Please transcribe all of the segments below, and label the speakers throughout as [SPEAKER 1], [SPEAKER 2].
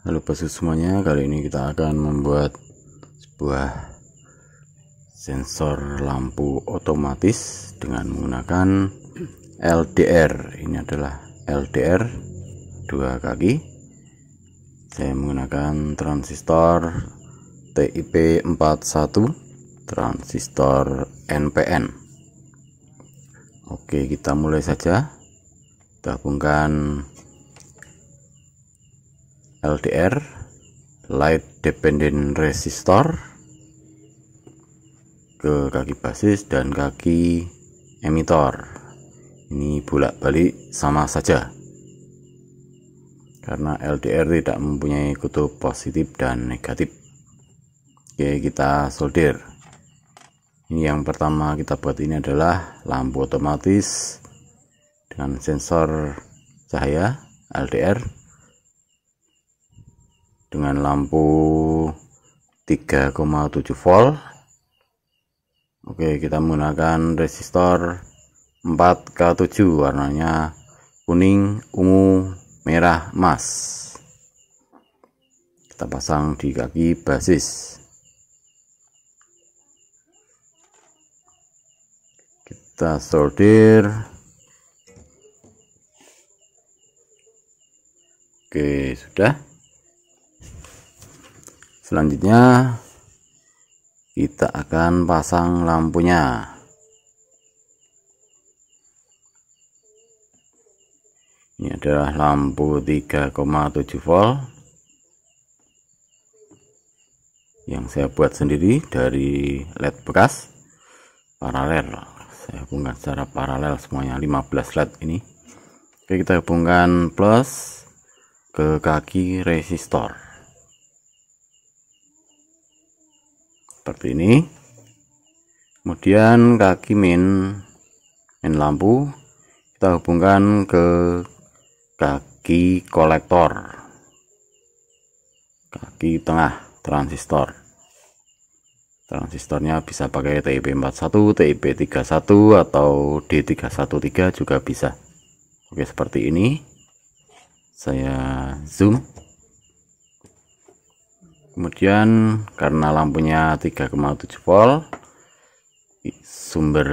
[SPEAKER 1] Halo bosku semuanya, kali ini kita akan membuat sebuah sensor lampu otomatis dengan menggunakan LDR. Ini adalah LDR dua kaki. Saya menggunakan transistor TIP41 transistor NPN. Oke, kita mulai saja. Gabungkan LDR light dependent resistor ke kaki basis dan kaki emitor ini bolak-balik sama saja karena LDR tidak mempunyai kutub positif dan negatif oke kita solder ini yang pertama kita buat ini adalah lampu otomatis dengan sensor cahaya LDR dengan lampu 3,7 volt Oke kita menggunakan resistor 4K7 warnanya kuning ungu merah emas kita pasang di kaki basis kita solder Oke sudah selanjutnya kita akan pasang lampunya ini adalah lampu 3,7 volt yang saya buat sendiri dari led bekas paralel saya hubungkan secara paralel semuanya 15 led ini oke kita hubungkan plus ke kaki resistor seperti ini kemudian kaki main main lampu kita hubungkan ke kaki kolektor kaki tengah transistor transistornya bisa pakai TIP41, TIP31 atau D313 juga bisa oke seperti ini saya zoom kemudian karena lampunya 3,7 volt sumber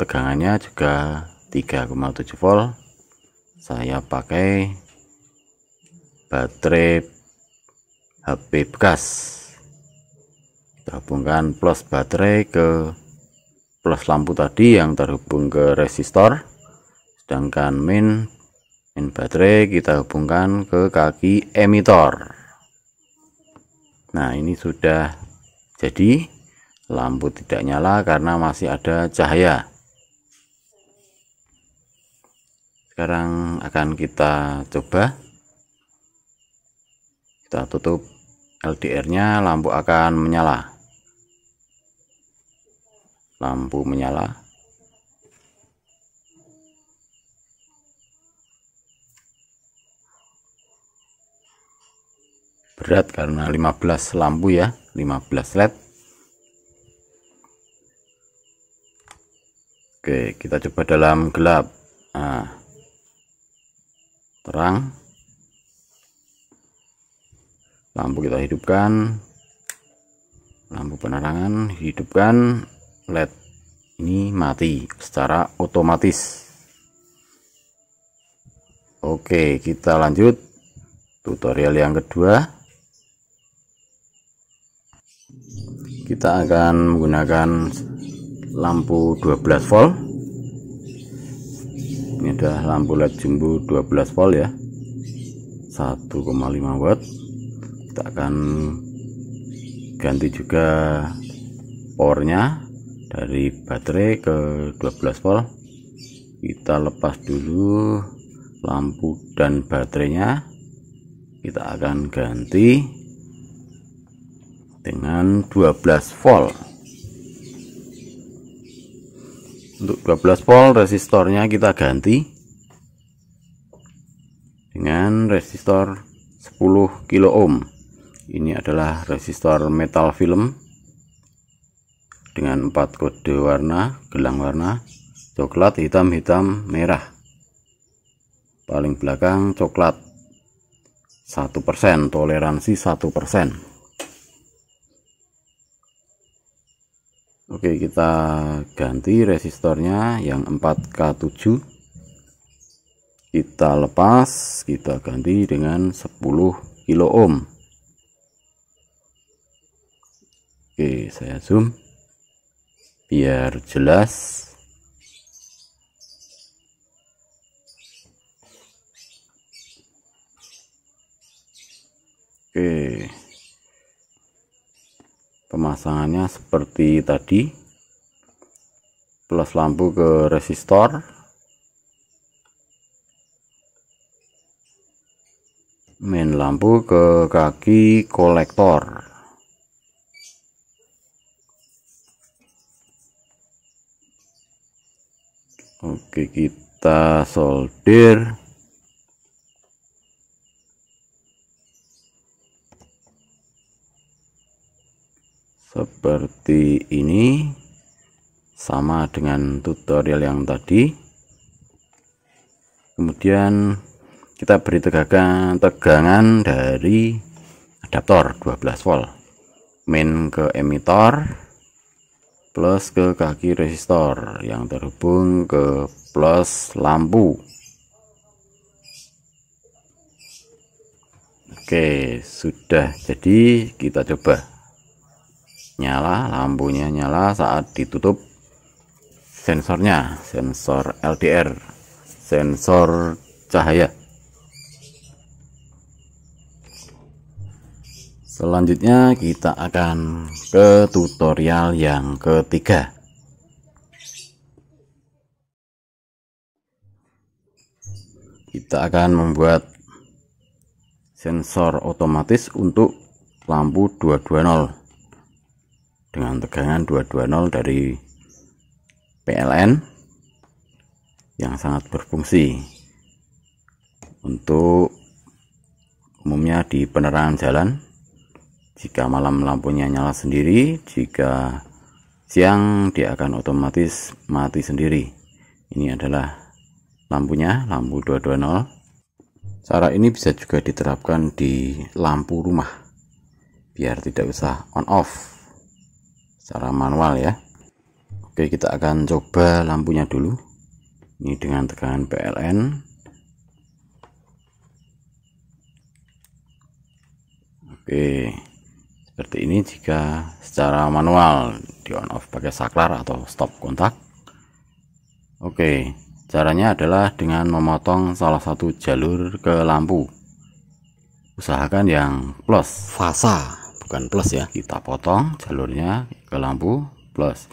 [SPEAKER 1] tegangannya juga 3,7 volt saya pakai baterai HP bekas kita hubungkan plus baterai ke plus lampu tadi yang terhubung ke resistor sedangkan min min baterai kita hubungkan ke kaki emitor nah ini sudah jadi lampu tidak nyala karena masih ada cahaya sekarang akan kita coba kita tutup LDR nya lampu akan menyala lampu menyala berat karena 15 lampu ya 15 led oke kita coba dalam gelap nah, terang lampu kita hidupkan lampu penerangan hidupkan led ini mati secara otomatis oke kita lanjut tutorial yang kedua kita akan menggunakan lampu 12 volt ini adalah lampu led jumbo 12 volt ya 1,5 watt kita akan ganti juga powernya dari baterai ke 12 volt kita lepas dulu lampu dan baterainya kita akan ganti dengan 12 volt untuk 12 volt resistornya kita ganti dengan resistor 10 kilo ohm ini adalah resistor metal film dengan empat kode warna gelang warna coklat hitam hitam merah paling belakang coklat 1% toleransi 1% Oke kita ganti resistornya yang 4K7 kita lepas kita ganti dengan 10 kilo ohm Oke saya zoom biar jelas Oke pemasangannya seperti tadi plus lampu ke resistor main lampu ke kaki kolektor oke kita solder seperti ini sama dengan tutorial yang tadi kemudian kita beri tegangan tegangan dari adaptor 12 volt main ke emitor plus ke kaki resistor yang terhubung ke plus lampu Oke, sudah jadi kita coba nyala lampunya nyala saat ditutup sensornya sensor LDR sensor cahaya selanjutnya kita akan ke tutorial yang ketiga kita akan membuat sensor otomatis untuk lampu 220 dengan tegangan 220 dari PLN yang sangat berfungsi untuk umumnya di penerangan jalan jika malam lampunya nyala sendiri jika siang dia akan otomatis mati sendiri ini adalah lampunya lampu 220 cara ini bisa juga diterapkan di lampu rumah biar tidak usah on off secara manual ya Oke kita akan coba lampunya dulu ini dengan tekanan PLN Oke seperti ini jika secara manual di on off pakai saklar atau stop kontak Oke caranya adalah dengan memotong salah satu jalur ke lampu usahakan yang plus fasa bukan plus ya kita potong jalurnya ke lampu plus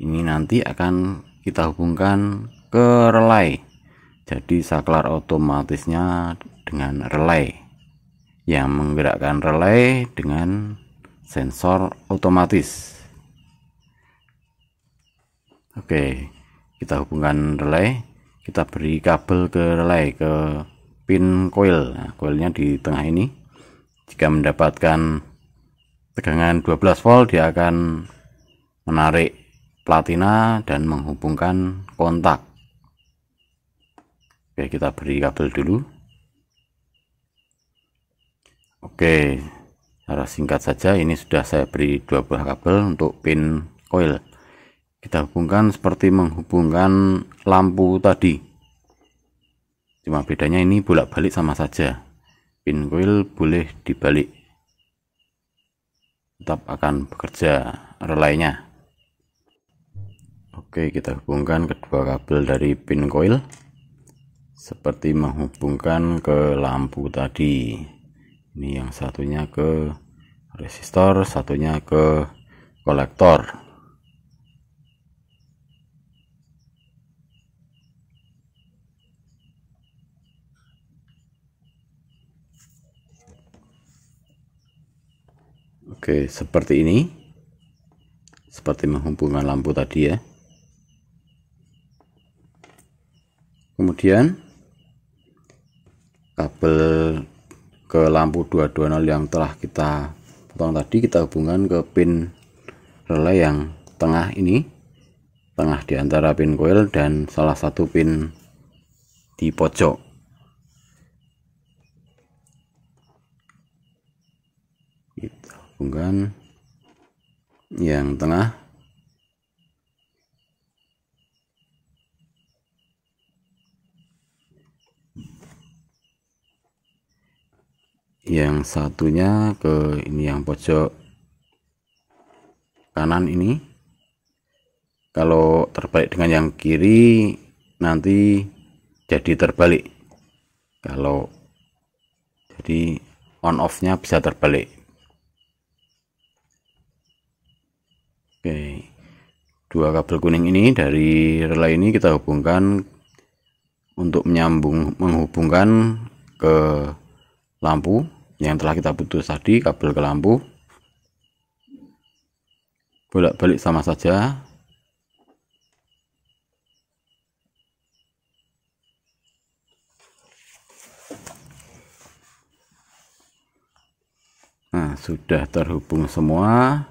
[SPEAKER 1] ini nanti akan kita hubungkan ke relay jadi saklar otomatisnya dengan relay yang menggerakkan relay dengan sensor otomatis oke kita hubungkan relay kita beri kabel ke relay ke pin coil nah, coilnya di tengah ini jika mendapatkan tegangan 12 volt dia akan menarik platina dan menghubungkan kontak oke kita beri kabel dulu oke secara singkat saja ini sudah saya beri dua buah kabel untuk pin coil kita hubungkan seperti menghubungkan lampu tadi cuma bedanya ini bolak-balik sama saja pin coil boleh dibalik tetap akan bekerja relaynya Oke kita hubungkan kedua kabel dari pin coil seperti menghubungkan ke lampu tadi ini yang satunya ke resistor satunya ke kolektor Oke, seperti ini. Seperti menghubungkan lampu tadi ya. Kemudian kabel ke lampu 220 yang telah kita potong tadi kita hubungkan ke pin relay yang tengah ini tengah di antara pin coil dan salah satu pin di pojok kita gitu bukan yang tengah yang satunya ke ini yang pojok kanan ini kalau terbalik dengan yang kiri nanti jadi terbalik kalau jadi on off nya bisa terbalik dua kabel kuning ini dari relay ini kita hubungkan untuk menyambung menghubungkan ke lampu yang telah kita putus tadi kabel ke lampu bolak-balik sama saja nah sudah terhubung semua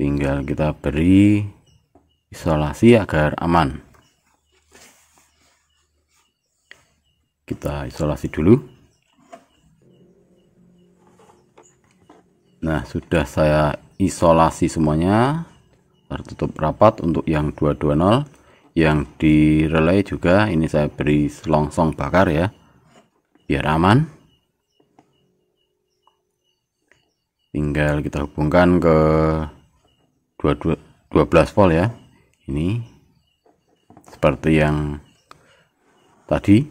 [SPEAKER 1] tinggal kita beri isolasi agar aman kita isolasi dulu nah sudah saya isolasi semuanya tertutup rapat untuk yang 220 yang di relay juga ini saya beri selongsong bakar ya biar aman tinggal kita hubungkan ke dua 12 volt ya ini seperti yang tadi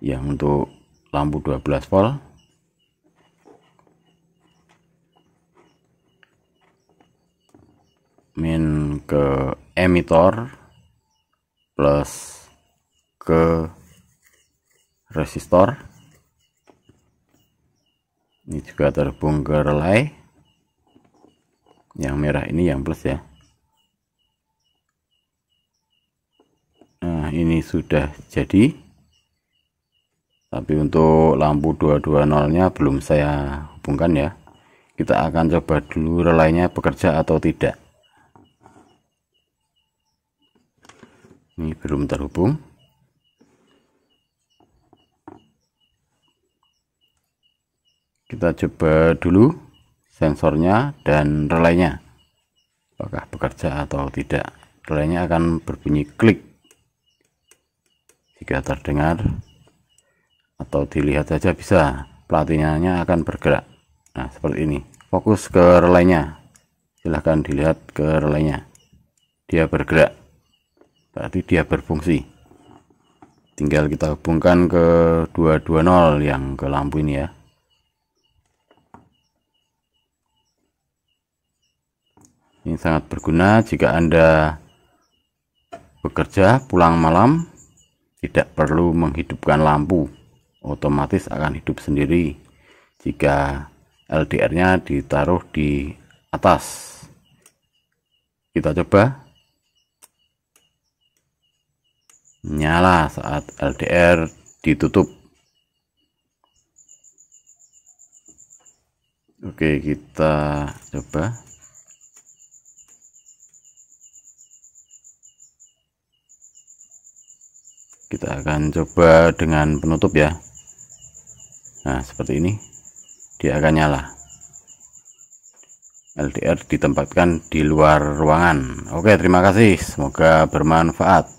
[SPEAKER 1] yang untuk lampu 12 volt min ke emitor plus ke resistor ini juga terhubung ke relay yang merah ini yang plus ya nah ini sudah jadi tapi untuk lampu 220 nya belum saya hubungkan ya kita akan coba dulu relaynya bekerja atau tidak ini belum terhubung kita coba dulu sensornya dan relaynya apakah bekerja atau tidak relaynya akan berbunyi klik jika terdengar atau dilihat saja bisa platinanya akan bergerak nah seperti ini fokus ke relaynya silahkan dilihat ke relaynya dia bergerak berarti dia berfungsi tinggal kita hubungkan ke 220 yang ke lampu ini ya Ini sangat berguna jika Anda bekerja pulang malam, tidak perlu menghidupkan lampu, otomatis akan hidup sendiri jika LDR-nya ditaruh di atas. Kita coba. Nyala saat LDR ditutup. Oke, kita coba. kita akan coba dengan penutup ya nah seperti ini dia akan nyala LDR ditempatkan di luar ruangan oke terima kasih semoga bermanfaat